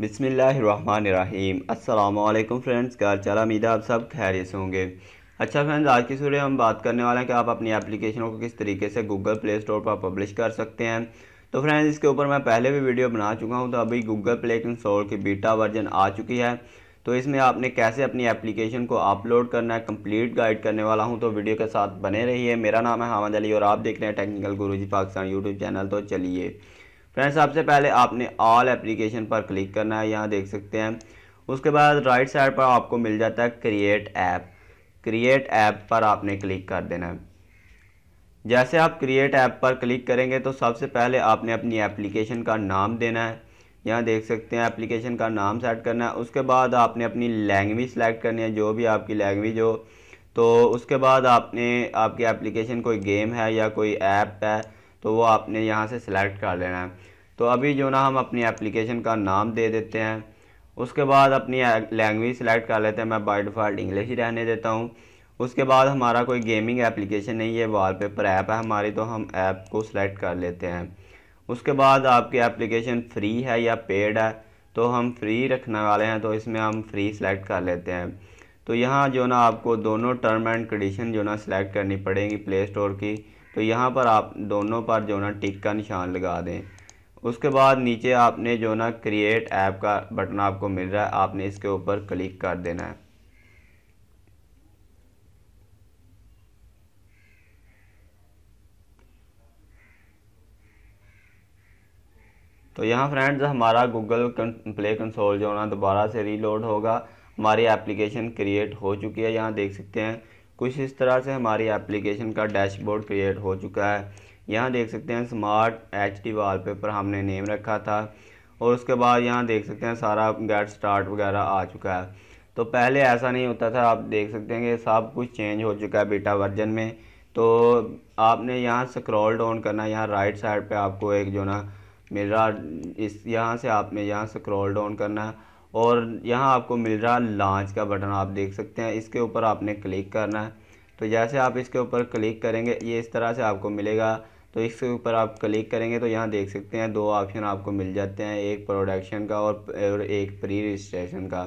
बिसमीम अल्लाम फ्रेंड्स क्या चल उम्मीद आप सब खैरियत होंगे अच्छा फ्रेंड्स आज की सूर्य हम बात करने वाले हैं कि आप अपनी एप्लीकेशनों को किस तरीके से गूगल प्ले स्टोर पर पब्लिश कर सकते हैं तो फ्रेंड्स इसके ऊपर मैं पहले भी वीडियो बना चुका हूं तो अभी गूगल प्ले स्टोर की बीटा वर्जन आ चुकी है तो इसमें आपने कैसे अपनी एप्लीकेशन को अपलोड करना है कंप्लीट गाइड करने वाला हूं तो वीडियो के साथ बने रहिए मेरा नाम है हामद अली और आप देख रहे हैं technical G Pakistan YouTube channel तो चलिए फ्रेंड्स सबसे पहले आपने ऑल एप्लीकेशन पर क्लिक करना है यहाँ देख सकते हैं उसके बाद राइट साइड पर आपको मिल जाता है क्रिएट ऐप क्रिएट ऐप पर आपने क्लिक कर देना है जैसे आप क्रिएट ऐप पर क्लिक करेंगे तो सबसे पहले आपने अपनी एप्लीकेशन का नाम देना है यहाँ देख सकते हैं एप्लीकेशन का नाम सेट करना है उसके बाद आपने अपनी लैंग्वेज सेलेक्ट करनी है जो भी आपकी लैंग्वेज हो तो उसके बाद आपने आपकी एप्लीकेशन कोई गेम है या कोई ऐप है तो वो आपने यहाँ से सेलेक्ट कर लेना है तो अभी जो ना हम अपनी एप्लीकेशन का नाम दे देते हैं उसके बाद अपनी लैंग्वेज सेलेक्ट कर लेते हैं मैं बाई डिफ़ॉल्ट इंग्लिश ही रहने देता हूँ उसके बाद हमारा कोई गेमिंग एप्लीकेशन नहीं है वॉलपेपर ऐप है हमारी तो हम ऐप को सिलेक्ट कर लेते हैं उसके बाद आपकी एप्लीकेशन फ्री है या पेड है तो हम फ्री रखने वाले हैं तो इसमें हम फ्री सेलेक्ट कर लेते हैं तो यहाँ जो ना आपको दोनों टर्म एंड कंडीशन जो ना सिलेक्ट करनी पड़ेगी प्ले स्टोर की तो यहाँ पर आप दोनों पर जो ना टिक का निशान लगा दें उसके बाद नीचे आपने जो ना क्रिएट ऐप का बटन आपको मिल रहा है आपने इसके ऊपर क्लिक कर देना है तो यहाँ फ्रेंड्स हमारा गूगल प्ले कंसोल जो ना दोबारा से रीलोड होगा हमारी एप्लीकेशन क्रिएट हो चुकी है यहाँ देख सकते हैं कुछ इस तरह से हमारी एप्लीकेशन का डैशबोर्ड क्रिएट हो चुका है यहाँ देख सकते हैं स्मार्ट एच डी पेपर हमने नेम रखा था और उसके बाद यहाँ देख सकते हैं सारा गेट स्टार्ट वगैरह आ चुका है तो पहले ऐसा नहीं होता था आप देख सकते हैं कि सब कुछ चेंज हो चुका है बीटा वर्जन में तो आपने यहाँ स्क्रॉल डाउन करना यहाँ राइट साइड पे आपको एक जो ना मिल रहा इस यहाँ से आपने यहाँ स्क्रॉल डाउन करना है और यहाँ आपको मिल रहा लॉन्च का बटन आप देख सकते हैं इसके ऊपर आपने क्लिक करना है तो जैसे आप इसके ऊपर क्लिक करेंगे ये इस तरह से आपको मिलेगा तो इसके ऊपर आप क्लिक करेंगे तो यहाँ देख सकते हैं दो ऑप्शन आपको मिल जाते हैं एक प्रोडक्शन का और एक प्री रजिस्ट्रेशन का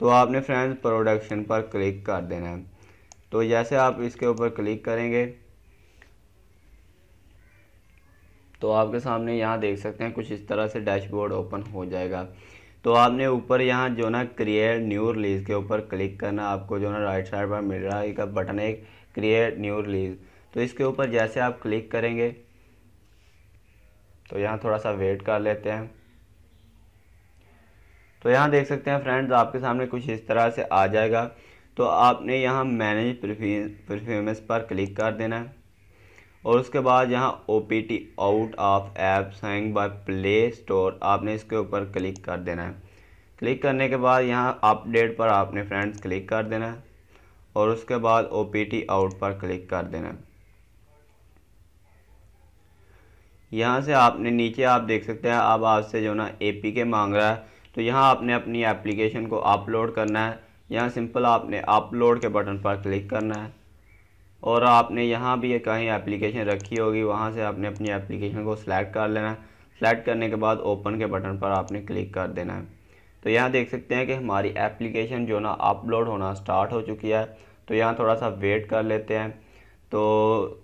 तो आपने फ्रेंड्स प्रोडक्शन पर क्लिक कर देना है तो जैसे आप इसके ऊपर क्लिक करेंगे तो आपके सामने यहाँ देख सकते हैं कुछ इस तरह से डैशबोर्ड ओपन हो जाएगा तो आपने ऊपर यहाँ जो ना क्रिएट न्यू रिलीज़ के ऊपर क्लिक करना आपको जो ना राइट साइड पर मिल रहा है बटन है क्रिएट न्यू रिलीज़ तो इसके ऊपर जैसे आप क्लिक करेंगे तो यहाँ थोड़ा सा वेट कर लेते हैं तो यहाँ देख सकते हैं फ्रेंड्स आपके सामने कुछ इस तरह से आ जाएगा तो आपने यहाँ मैनेज परफ्यूमेंस पर क्लिक कर देना है और उसके बाद यहाँ O P T out of apps hang by Play Store आपने इसके ऊपर क्लिक कर देना है क्लिक करने के बाद यहाँ अपडेट पर आपने फ्रेंड्स क्लिक कर देना है और उसके बाद ओ पी टी आउट पर क्लिक कर देना है यहाँ से आपने नीचे आप देख सकते हैं अब आपसे जो ना ए पी के मांग रहा है तो यहाँ आपने अपनी एप्लीकेशन को अपलोड करना है यहाँ सिंपल आपने अपलोड के बटन पर क्लिक करना है और आपने यहाँ भी कहीं एप्लीकेशन रखी होगी वहाँ से आपने अपनी एप्लीकेशन को सिलेक्ट कर लेना है सेलेक्ट करने के बाद ओपन के बटन पर आपने क्लिक कर देना है तो यहाँ देख सकते हैं कि हमारी एप्लीकेशन जो ना अपलोड होना स्टार्ट हो चुकी है तो यहाँ थोड़ा सा वेट कर लेते हैं तो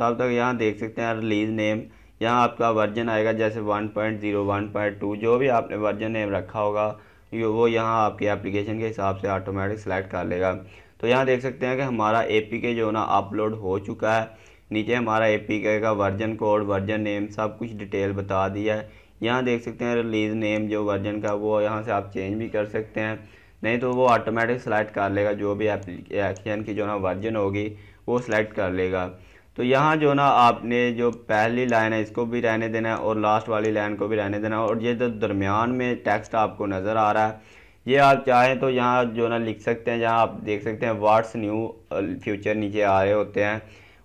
तब तक यहाँ देख सकते हैं रिलीज़ नेम यहाँ आपका वर्जन आएगा जैसे पॉइंट टू जो भी आपने वर्जन नेम रखा होगा वो यहाँ आपकी एप्लीकेशन के हिसाब से ऑटोमेटिक सेलेक्ट कर लेगा तो यहाँ देख सकते हैं कि हमारा ए जो ना अपलोड हो चुका है नीचे हमारा ए का वर्जन कोड वर्जन नेम सब कुछ डिटेल बता दिया है यहाँ देख सकते हैं रिलीज़ नेम जो वर्जन का वो यहाँ से आप चेंज भी कर सकते हैं नहीं तो वो ऑटोमेटिक सेलेक्ट कर लेगा जो भी एप्लीकेशन की जो ना वर्जन होगी वो सिलेक्ट कर लेगा तो यहाँ जो ना आपने जो पहली लाइन है इसको भी रहने देना है और लास्ट वाली लाइन को भी रहने देना है और ये जो दरमियान में टेक्स्ट आपको नज़र आ रहा है ये आप चाहें तो यहाँ जो ना लिख सकते हैं जहाँ आप देख सकते हैं वाट्स न्यू फ्यूचर नीचे आ रहे होते हैं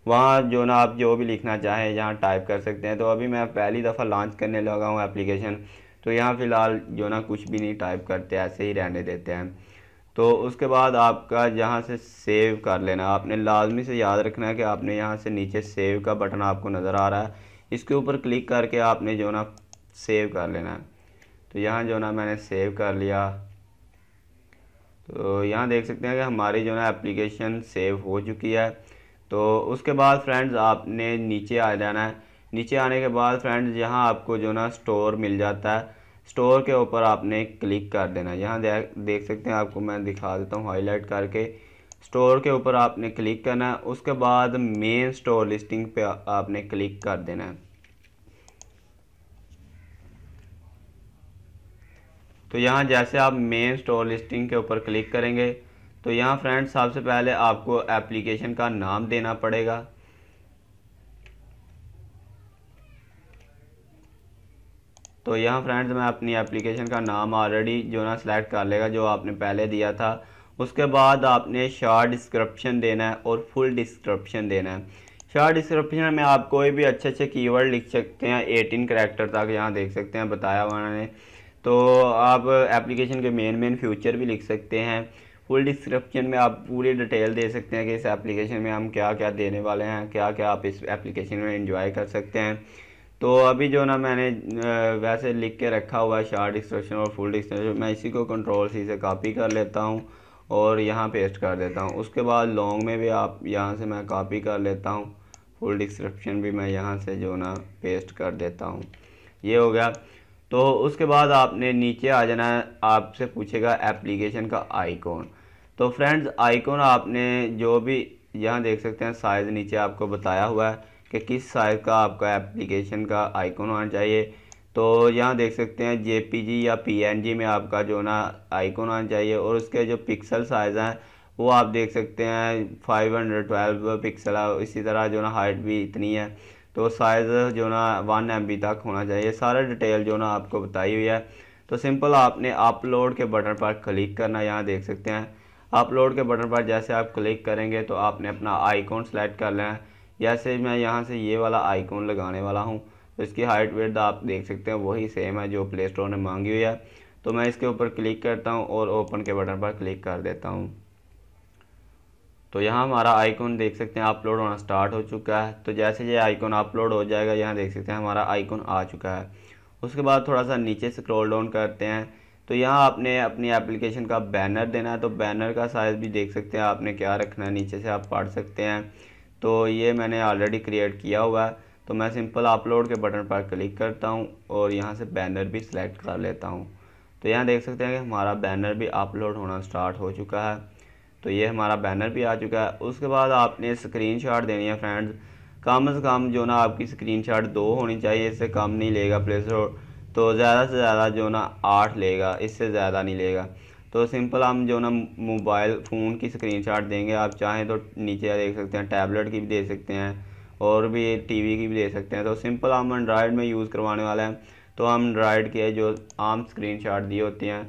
वहाँ जो ना आप जो भी लिखना चाहें यहाँ टाइप कर सकते हैं तो अभी मैं पहली दफ़ा लॉन्च करने लगा हूँ एप्लीकेशन तो यहाँ फ़िलहाल जो ना कुछ भी नहीं टाइप करते ऐसे ही रहने देते हैं तो उसके बाद आपका यहाँ से सेव कर लेना आपने लाजमी से याद रखना है कि आपने यहाँ से नीचे सेव का बटन आपको नज़र आ रहा है इसके ऊपर क्लिक करके आपने जो ना सेव कर लेना है तो यहाँ जो ना मैंने सेव कर लिया तो यहाँ देख सकते हैं कि हमारी जो है एप्लीकेशन सेव हो चुकी है तो उसके बाद फ्रेंड्स आपने नीचे आ जाना है नीचे आने के बाद फ्रेंड्स यहाँ आपको जो ना स्टोर मिल जाता है स्टोर के ऊपर आपने क्लिक कर देना है यहाँ देख सकते हैं आपको मैं दिखा देता हूँ हाईलाइट करके स्टोर के ऊपर आपने क्लिक करना है उसके बाद मेन स्टोर लिस्टिंग पे आपने क्लिक कर देना है तो यहाँ जैसे आप मेन स्टोर लिस्टिंग के ऊपर क्लिक करेंगे तो यहाँ फ्रेंड्स सबसे पहले आपको एप्लीकेशन का नाम देना पड़ेगा तो यहाँ फ्रेंड्स मैं अपनी एप्लीकेशन का नाम ऑलरेडी जो ना सिलेक्ट कर लेगा जो आपने पहले दिया था उसके बाद आपने शार्ट डिस्क्रिप्शन देना है और फुल डिस्क्रिप्शन देना है शार्ट डिस्क्रिप्शन में आप कोई भी अच्छे अच्छे कीवर्ड लिख सकते हैं 18 करेक्टर तक यहाँ देख सकते हैं बताया उन्होंने तो आप एप्लीकेशन के मेन मेन फ्यूचर भी लिख सकते हैं फुल डिस्क्रिप्शन में आप पूरी डिटेल दे सकते हैं कि इस एप्लीकेशन में हम क्या क्या देने वाले हैं क्या क्या आप इस एप्लीकेशन में इंजॉय कर सकते हैं तो अभी जो ना मैंने वैसे लिख के रखा हुआ है शार्ट डिस्क्रिप्शन और फुल डिस्क्रिप्शन मैं इसी को कंट्रोल सी से कॉपी कर लेता हूँ और यहाँ पेस्ट कर देता हूँ उसके बाद लॉन्ग में भी आप यहाँ से मैं कॉपी कर लेता हूँ फुल डिस्क्रिप्शन भी मैं यहाँ से जो ना पेस्ट कर देता हूँ ये हो गया तो उसके बाद आपने नीचे आ जाना है आपसे पूछेगा एप्लीकेशन का आइकॉन तो फ्रेंड्स आइकॉन आपने जो भी यहाँ देख सकते हैं साइज़ नीचे आपको बताया हुआ है कि किस साइज़ का आपका एप्लीकेशन का आइकॉन होना चाहिए तो यहाँ देख सकते हैं जे या पी में आपका जो ना आइकॉन आना चाहिए और उसके जो पिक्सल साइज़ हैं वो आप देख सकते हैं 512 पिक्सल है इसी तरह जो ना हाइट भी इतनी है तो साइज़ जो ना वन एम तक होना चाहिए सारा डिटेल जो ना आपको बताई हुई है तो सिंपल आपने अपलोड के बटन पर क्लिक करना यहाँ देख सकते हैं अपलोड के बटन पर जैसे आप क्लिक करेंगे तो आपने अपना आइकॉन सेलेक्ट कर लेना है जैसे मैं यहाँ से ये वाला आइकॉन लगाने वाला हूँ तो इसकी हाइट वेट आप देख सकते हैं वही सेम है जो प्ले स्टोर ने मांगी हुई है तो मैं इसके ऊपर क्लिक करता हूँ और ओपन के बटन पर क्लिक कर देता हूँ तो यहाँ हमारा आइकॉन देख सकते हैं अपलोड होना स्टार्ट हो चुका है तो जैसे ये आइकॉन अपलोड हो जाएगा यहाँ देख सकते हैं हमारा आइकॉन आ चुका है उसके बाद थोड़ा सा नीचे स्क्रॉल डाउन करते हैं तो यहाँ आपने अपनी एप्लीकेशन का बैनर देना है तो बैनर का साइज़ भी देख सकते हैं आपने क्या रखना है नीचे से आप पढ़ सकते हैं तो ये मैंने ऑलरेडी क्रिएट किया हुआ है तो मैं सिंपल अपलोड के बटन पर क्लिक करता हूँ और यहाँ से बैनर भी सिलेक्ट कर लेता हूँ तो यहाँ देख सकते हैं कि हमारा बैनर भी अपलोड होना स्टार्ट हो चुका है तो ये हमारा बैनर भी आ चुका है उसके बाद आपने स्क्रीनशॉट देनी है फ्रेंड्स कम से कम जो ना आपकी स्क्रीनशॉट दो होनी चाहिए इससे कम नहीं लेगा प्ले स्टोर तो ज़्यादा से ज़्यादा जो ना आठ लेगा इससे ज़्यादा नहीं लेगा तो सिंपल हम जो ना मोबाइल फ़ोन की स्क्रीनशॉट देंगे आप चाहें तो नीचे देख सकते हैं टैबलेट की भी दे सकते हैं और भी टीवी की भी दे सकते हैं तो सिंपल हम एंड्रॉयड में यूज़ करवाने वाले हैं तो हम एंड्रॉयड के जो आम स्क्रीनशॉट दिए होते हैं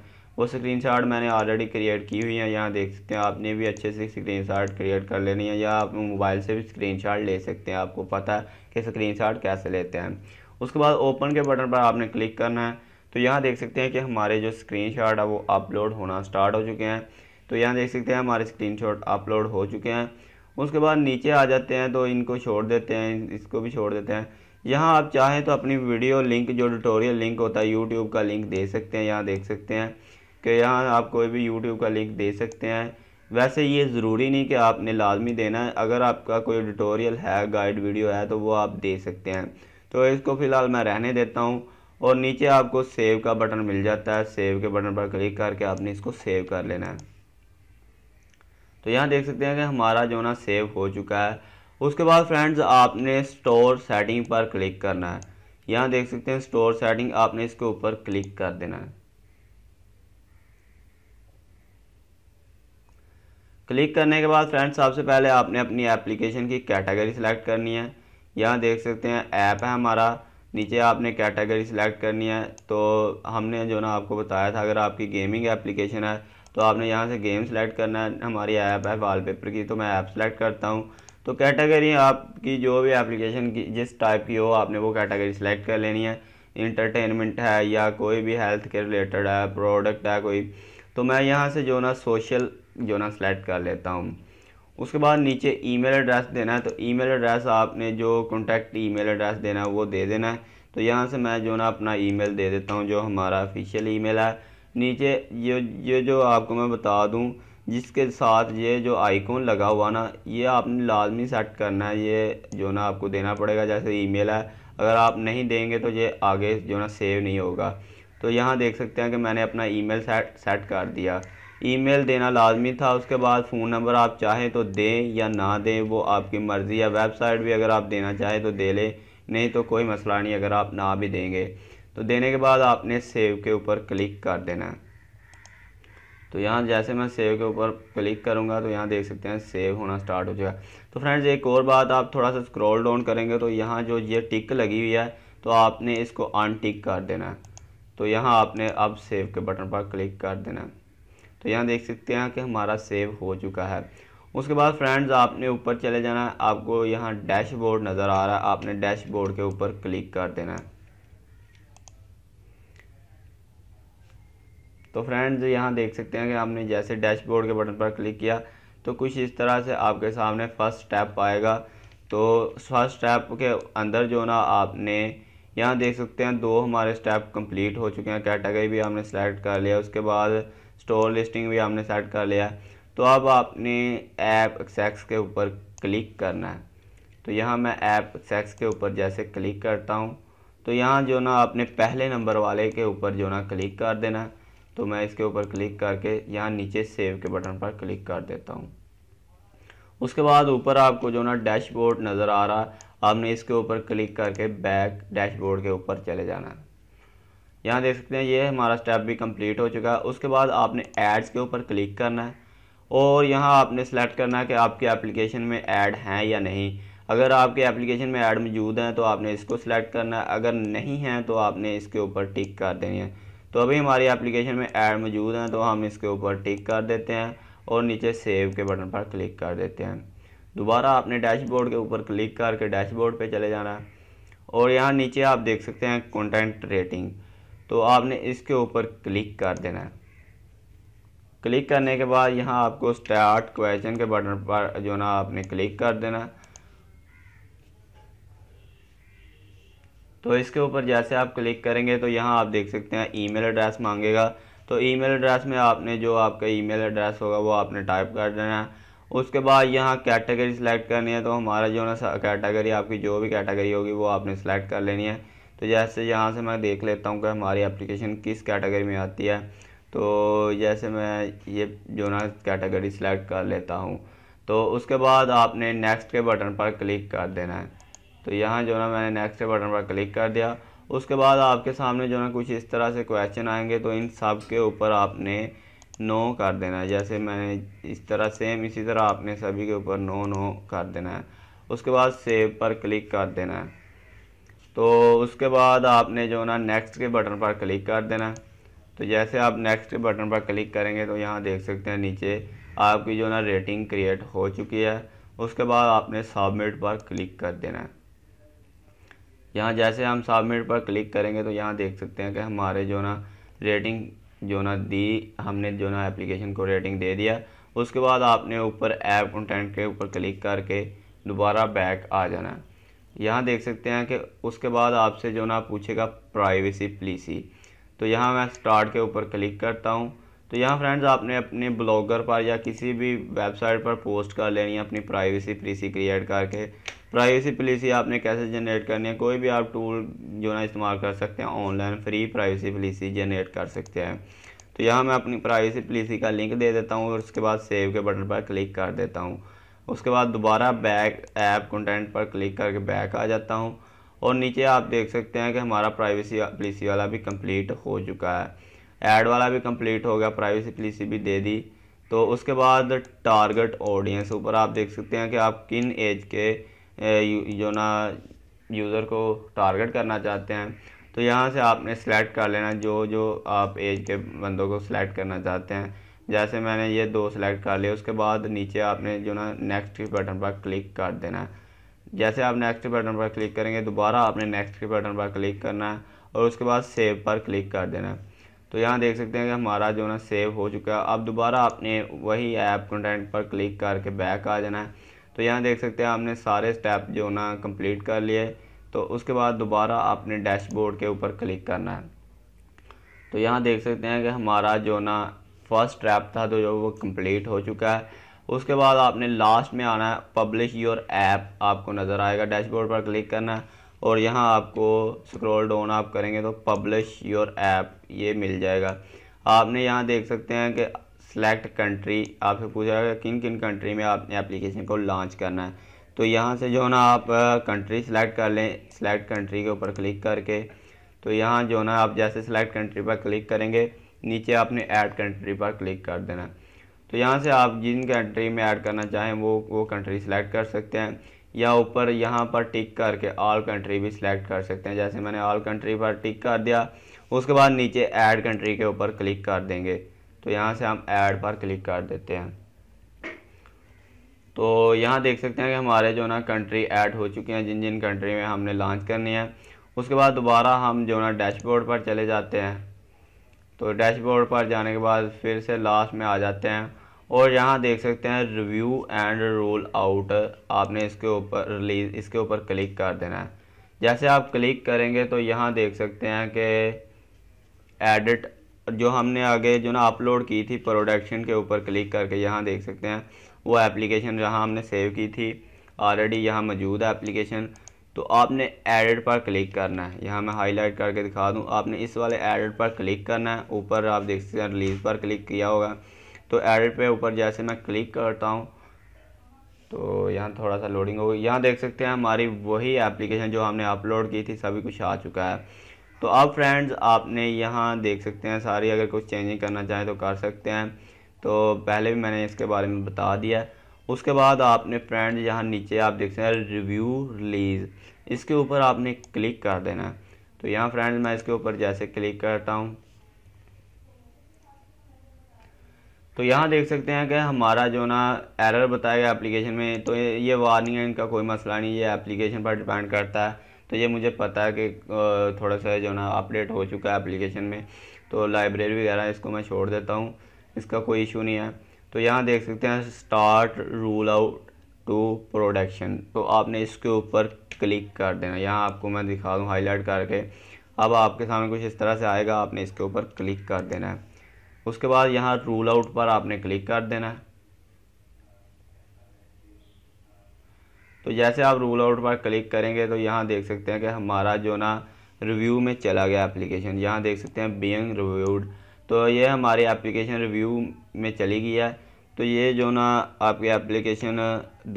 वो स्क्रीन शाट मैंने ऑलरेडी क्रिएट की हुई है यहाँ देख सकते हैं आपने भी अच्छे से स्क्रीन शाट क्रिएट कर लेनी है या आप मोबाइल से भी स्क्रीन शाट ले सकते हैं आपको पता है कि स्क्रीन शॉट कैसे लेते हैं उसके बाद ओपन के बटन पर आपने क्लिक करना है तो यहाँ देख सकते हैं कि हमारे जो स्क्रीन शॉट है वो अपलोड होना स्टार्ट हो चुके हैं तो यहाँ देख सकते हैं हमारे स्क्रीन शॉट अपलोड हो चुके हैं उसके बाद नीचे आ जाते हैं तो इनको छोड़ देते हैं इसको भी छोड़ देते हैं यहाँ आप चाहें तो अपनी वीडियो लिंक जो ट्यूटोरियल लिंक होता है यूट्यूब का लिंक दे सकते हैं यहाँ देख सकते हैं कि यहाँ आप कोई भी यूट्यूब का लिंक दे सकते हैं वैसे ये ज़रूरी नहीं कि आपने लाजमी देना है अगर आपका कोई ट्यूटोरियल है गाइड वीडियो है तो वो आप दे सकते हैं तो इसको फ़िलहाल मैं रहने देता हूँ और नीचे आपको सेव का बटन मिल जाता है सेव के बटन पर क्लिक करके आपने इसको सेव कर लेना है तो यहाँ देख सकते हैं कि हमारा जो ना सेव हो चुका है उसके बाद फ्रेंड्स आपने स्टोर सेटिंग पर क्लिक करना है यहाँ देख सकते हैं स्टोर सेटिंग आपने इसके ऊपर क्लिक कर देना है क्लिक करने के बाद फ्रेंड्स सबसे पहले आपने अपनी एप्लीकेशन की कैटेगरी सिलेक्ट करनी है यहाँ देख सकते हैं ऐप है हमारा नीचे आपने कैटेगरी सिलेक्ट करनी है तो हमने जो ना आपको बताया था अगर आपकी गेमिंग एप्लीकेशन है तो आपने यहाँ से गेम सेलेक्ट करना है हमारी ऐप है वॉलपेपर की तो मैं ऐप सेलेक्ट करता हूँ तो कैटेगरी आपकी जो भी एप्लीकेशन की जिस टाइप की हो आपने वो कैटेगरी सेलेक्ट कर लेनी है इंटरटेनमेंट है या कोई भी हेल्थ के रिलेटेड है प्रोडक्ट है कोई तो मैं यहाँ से जो ना सोशल जो ना सेलेक्ट कर लेता हूँ उसके बाद नीचे ईमेल एड्रेस देना है तो ईमेल एड्रेस आपने जो कॉन्टैक्ट ईमेल एड्रेस देना है वो दे देना है तो यहाँ से मैं जो ना अपना ईमेल दे देता हूँ जो हमारा ऑफिशियल ईमेल है नीचे ये ये जो आपको मैं बता दूँ जिसके साथ ये जो आइकॉन लगा हुआ ना ये आपने लाजमी सेट करना है ये जो ना आपको देना पड़ेगा जैसे ईमेल है अगर आप नहीं देंगे तो ये आगे जो ना सेव नहीं होगा तो यहाँ देख सकते हैं कि मैंने अपना ईमेल सेट सेट कर दिया ईमेल देना लाजमी था उसके बाद फ़ोन नंबर आप चाहें तो दें या ना दें वो आपकी मर्ज़ी या वेबसाइट भी अगर आप देना चाहें तो दे लें नहीं तो कोई मसला नहीं अगर आप ना भी देंगे तो देने के बाद आपने सेव के ऊपर क्लिक कर देना है तो यहाँ जैसे मैं सेव के ऊपर क्लिक करूँगा तो यहाँ देख सकते हैं सेव होना स्टार्ट हो जाएगा तो फ्रेंड्स एक और बात आप थोड़ा सा स्क्रॉल डाउन करेंगे तो यहाँ जो ये टिक लगी हुई है तो आपने इसको अनटिक कर देना है तो यहाँ आपने अब सेव के बटन पर क्लिक कर देना है तो यहाँ देख सकते हैं कि हमारा सेव हो चुका है उसके बाद फ्रेंड्स आपने ऊपर चले जाना है आपको यहाँ डैशबोर्ड नज़र आ रहा है आपने डैशबोर्ड के ऊपर क्लिक कर देना है तो फ्रेंड्स यहाँ देख सकते हैं कि आपने जैसे डैशबोर्ड के बटन पर क्लिक किया तो कुछ इस तरह से आपके सामने फ़र्स्ट स्टेप आएगा तो फर्स्ट स्टेप के अंदर जो ना आपने यहाँ देख सकते हैं दो हमारे स्टेप कंप्लीट हो चुके हैं कैटेगरी भी हमने सेलेक्ट कर लिया उसके बाद स्टोर लिस्टिंग भी हमने सेट कर लिया तो अब आपने ऐप एक्सेक्स के ऊपर क्लिक करना है तो यहाँ मैं ऐप एक्सेक्स के ऊपर जैसे क्लिक करता हूँ तो यहाँ जो ना आपने पहले नंबर वाले के ऊपर जो ना क्लिक कर देना है तो मैं इसके ऊपर क्लिक करके यहाँ नीचे सेव के बटन पर क्लिक कर देता हूँ उसके बाद ऊपर आपको जो ना डैशबोर्ड नज़र आ रहा है आपने इसके ऊपर क्लिक करके बैक डैशबोर्ड के ऊपर चले जाना है यहाँ देख सकते हैं ये हमारा स्टेप भी कंप्लीट हो चुका है उसके बाद आपने एड्स के ऊपर क्लिक करना है और यहाँ आपने सेलेक्ट करना है कि आपके एप्लीकेशन में ऐड हैं या नहीं अगर आपके एप्लीकेशन में ऐड मौजूद हैं तो आपने इसको सिलेक्ट करना है अगर नहीं है तो आपने इसके ऊपर टिक कर देनी है तो अभी हमारी एप्लीकेशन में ऐड मौजूद हैं तो हम इसके ऊपर टिक कर देते हैं और नीचे सेव के बटन पर क्लिक कर देते हैं दोबारा आपने डैशबोर्ड के ऊपर क्लिक करके डैशबोर्ड पे चले जाना है और यहाँ नीचे आप देख सकते हैं कंटेंट रेटिंग तो आपने इसके ऊपर क्लिक कर देना है क्लिक करने के बाद यहाँ आपको स्टार्ट क्वेश्चन के बटन पर जो ना आपने क्लिक कर देना है तो इसके ऊपर जैसे आप क्लिक करेंगे तो यहाँ आप देख सकते हैं ईमेल एड्रेस मांगेगा तो ईमेल एड्रेस में आपने जो आपका ईमेल एड्रेस होगा वो आपने टाइप कर देना है उसके बाद यहाँ कैटेगरी सेलेक्ट करनी है तो हमारा जो है ना कैटेगरी आपकी जो भी कैटेगरी होगी वो आपने सेलेक्ट कर लेनी है तो जैसे यहाँ से मैं देख लेता हूँ कि हमारी एप्लीकेशन किस कैटेगरी में आती है तो जैसे मैं ये जो ना कैटेगरी सेलेक्ट कर लेता हूँ तो उसके बाद आपने नेक्स्ट के बटन पर क्लिक कर देना है तो यहाँ जो ना मैंने नेक्स्ट के बटन पर क्लिक कर दिया उसके बाद आपके सामने जो ना कुछ इस तरह से क्वेश्चन आएंगे तो इन सब के ऊपर आपने नो कर देना है जैसे मैंने इस तरह सेम इसी तरह आपने सभी के ऊपर नो नो कर देना है उसके बाद सेव पर क्लिक कर देना है तो उसके बाद आपने जो ना नेक्स्ट के बटन पर क्लिक कर देना है तो जैसे आप नेक्स्ट के बटन पर क्लिक करेंगे तो यहाँ देख सकते हैं नीचे आपकी जो ना रेटिंग क्रिएट हो चुकी है उसके बाद आपने सबमिट पर क्लिक कर देना है यहाँ जैसे हम सबमिट पर क्लिक करेंगे तो यहाँ देख सकते हैं कि हमारे जो ना रेटिंग जो ना दी हमने जो ना एप्लीकेशन को रेटिंग दे दिया उसके बाद आपने ऊपर ऐप कंटेंट के ऊपर क्लिक करके दोबारा बैक आ जाना है यहाँ देख सकते हैं कि उसके बाद आपसे जो ना पूछेगा प्राइवेसी पॉलिसी तो यहाँ मैं स्टार्ट के ऊपर क्लिक करता हूँ तो यहाँ फ्रेंड्स आपने अपने ब्लॉगर पर या किसी भी वेबसाइट पर पोस्ट कर लेनी है अपनी प्राइवेसी पॉलिसी क्रिएट करके प्राइवेसी पॉलिसी आपने कैसे जनरेट करनी है कोई भी आप टूल जो ना इस्तेमाल कर सकते हैं online free privacy policy generate कर सकते हैं तो यहाँ मैं अपनी प्राइवेसी पॉलिसी का लिंक दे देता हूँ और उसके बाद सेव के बटन पर क्लिक कर देता हूँ उसके बाद दोबारा बैक ऐप कंटेंट पर क्लिक करके बैक आ जाता हूँ और नीचे आप देख सकते हैं कि हमारा प्राइवेसी पॉलिसी वाला भी कम्प्लीट हो चुका है ऐड वाला भी कम्प्लीट हो गया प्राइवेसी पॉलिसी भी दे दी तो उसके बाद टारगेट ऑडियंस ऊपर आप देख सकते हैं कि आप किन एज के जो ना यूज़र को टारगेट करना चाहते हैं तो यहाँ से आपने सेलेक्ट कर लेना जो जो आप एज के बंदों को सेलेक्ट करना चाहते हैं जैसे मैंने ये दो सेलेक्ट कर लिए उसके बाद नीचे आपने जो ना नेक्स्ट के बटन पर क्लिक कर देना है जैसे आप नेक्स्ट के बटन पर क्लिक करेंगे दोबारा आपने नेक्स्ट के बटन पर क्लिक करना है और उसके बाद सेव पर क्लिक कर देना है तो यहाँ देख सकते हैं कि हमारा जो ना सेव हो चुका है अब दोबारा आपने वही ऐप कंटेंट पर क्लिक करके बैक आ जाना है तो यहाँ देख सकते हैं आपने सारे स्टेप जो ना कंप्लीट कर लिए तो उसके बाद दोबारा आपने डैशबोर्ड के ऊपर क्लिक करना है तो यहाँ देख सकते हैं कि हमारा जो ना फर्स्ट स्टेप था तो जो वो कंप्लीट हो चुका है उसके बाद आपने लास्ट में आना है पब्लिश योर ऐप आपको नज़र आएगा डैशबोर्ड पर क्लिक करना है और यहाँ आपको स्क्रॉल डाउन आप करेंगे तो पब्लिश योर ऐप ये मिल जाएगा आपने यहाँ देख सकते हैं कि सेलेक्ट कंट्री आपसे पूछा जाएगा किन किन कंट्री में आपने एप्लीकेशन को लॉन्च करना है तो यहाँ से जो है ना आप कंट्री सेलेक्ट कर लें सेलेक्ट कंट्री के ऊपर क्लिक करके तो यहाँ जो ना आप जैसे सेलेक्ट कंट्री पर क्लिक करेंगे नीचे आपने ऐड कंट्री पर क्लिक कर देना तो यहाँ से आप जिन कंट्री में ऐड करना चाहें वो वो कंट्री सेलेक्ट कर सकते हैं या ऊपर यहाँ पर टिक करके ऑल कंट्री भी सिलेक्ट कर सकते हैं जैसे मैंने ऑल कंट्री पर टिक कर दिया उसके बाद नीचे ऐड कंट्री के ऊपर क्लिक कर देंगे तो यहाँ से हम ऐड पर क्लिक कर देते हैं तो यहाँ देख सकते हैं कि हमारे जो ना कंट्री ऐड हो चुके हैं जिन जिन कंट्री में हमने लॉन्च करनी है उसके बाद दोबारा हम जो ना डैशबोर्ड पर चले जाते हैं तो डैशबोर्ड पर जाने के बाद फिर से लास्ट में आ जाते हैं और यहाँ देख सकते हैं रिव्यू एंड रोल आउट आपने इसके ऊपर रिलीज इसके ऊपर क्लिक कर देना है जैसे आप क्लिक करेंगे तो यहाँ देख सकते हैं कि एडिट जो हमने आगे जो ना अपलोड की थी प्रोडक्शन के ऊपर क्लिक करके यहाँ देख सकते हैं वो एप्लीकेशन जहाँ हमने सेव की थी ऑलरेडी यहाँ मौजूद है एप्लीकेशन तो आपने एडिट पर क्लिक करना है यहाँ मैं हाईलाइट करके दिखा दूँ आपने इस वाले एडिट पर क्लिक करना है ऊपर आप देख सकते हैं रिलीज़ पर क्लिक किया होगा तो एडिट पे ऊपर जैसे मैं क्लिक करता हूँ तो यहाँ थोड़ा सा लोडिंग होगी यहाँ देख सकते हैं हमारी वही एप्लीकेशन जो हमने अपलोड की थी सभी कुछ आ चुका है तो अब फ्रेंड्स आपने यहाँ देख सकते हैं सारी अगर कुछ चेंजिंग करना चाहें तो कर सकते हैं तो पहले भी मैंने इसके बारे में बता दिया उसके बाद आपने फ्रेंड्स यहाँ नीचे आप देख सकते हैं रिव्यू रिलीज़ इसके ऊपर आपने क्लिक कर देना है तो यहाँ फ्रेंड्स मैं इसके ऊपर जैसे क्लिक करता हूँ तो यहाँ देख सकते हैं कि हमारा जो ना एरर बताया गया एप्लीकेशन में तो ये वार्निंग है इनका कोई मसला नहीं ये एप्लीकेशन पर डिपेंड करता है तो ये मुझे पता है कि थोड़ा सा जो ना अपडेट हो चुका है एप्लीकेशन में तो लाइब्रेरी वगैरह इसको मैं छोड़ देता हूँ इसका कोई इशू नहीं है तो यहाँ देख सकते हैं start roll out to production तो आपने इसके ऊपर क्लिक कर देना यहाँ आपको मैं दिखा दूँ हाईलाइट करके अब आपके सामने कुछ इस तरह से आएगा आपने इसके ऊपर क्लिक कर देना है उसके बाद यहाँ रूल आउट पर आपने क्लिक कर देना है तो जैसे आप रूल आउट पर क्लिक करेंगे तो यहाँ देख सकते हैं कि हमारा जो ना रिव्यू में चला गया एप्लीकेशन यहाँ देख सकते हैं बींग रिव्यूड तो ये हमारी एप्लीकेशन रिव्यू में चली गई है तो ये जो ना आपकी एप्लीकेशन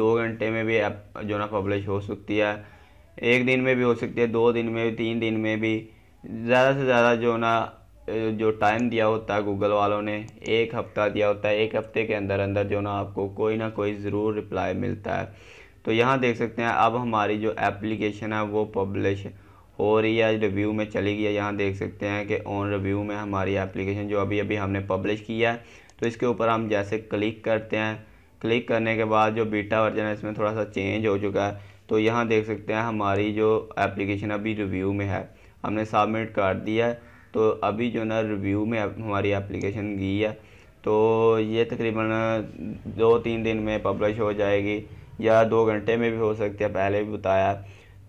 दो घंटे में भी जो ना पब्लिश हो सकती है एक दिन में भी हो सकती है दो दिन में भी तीन दिन में भी ज़्यादा से ज़्यादा जो ना जो टाइम दिया होता है गूगल वालों ने एक हफ़्ता दिया होता है एक हफ़्ते के अंदर अंदर जो ना आपको कोई ना कोई ज़रूर रिप्लाई मिलता है तो यहाँ देख सकते हैं अब हमारी जो एप्लीकेशन है वो पब्लिश हो रही है रिव्यू में चली गई है यहाँ देख सकते हैं कि ऑन रिव्यू में हमारी एप्लीकेशन जो अभी अभी हमने पब्लिश किया है तो इसके ऊपर हम जैसे क्लिक करते हैं क्लिक करने के बाद जो बीटा वर्जन है इसमें थोड़ा सा चेंज हो चुका है तो यहाँ देख सकते हैं हमारी जो एप्लीकेशन अभी रिव्यू में है हमने सबमिट कर दिया है तो अभी जो ना रिव्यू में हमारी एप्लीकेशन गई है तो ये तकरीबन दो तीन दिन में पब्लिश हो जाएगी या दो घंटे में भी हो सकती है पहले भी बताया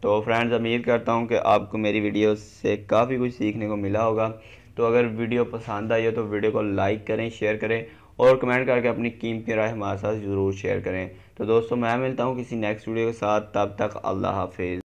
तो फ्रेंड्स उम्मीद करता हूँ कि आपको मेरी वीडियो से काफ़ी कुछ सीखने को मिला होगा तो अगर वीडियो पसंद आई हो तो वीडियो को लाइक करें शेयर करें और कमेंट करके अपनी कीमती राय हमारे साथ ज़रूर शेयर करें तो दोस्तों मैं मिलता हूँ किसी नेक्स्ट वीडियो के साथ तब तक अल्लाह हाफिज़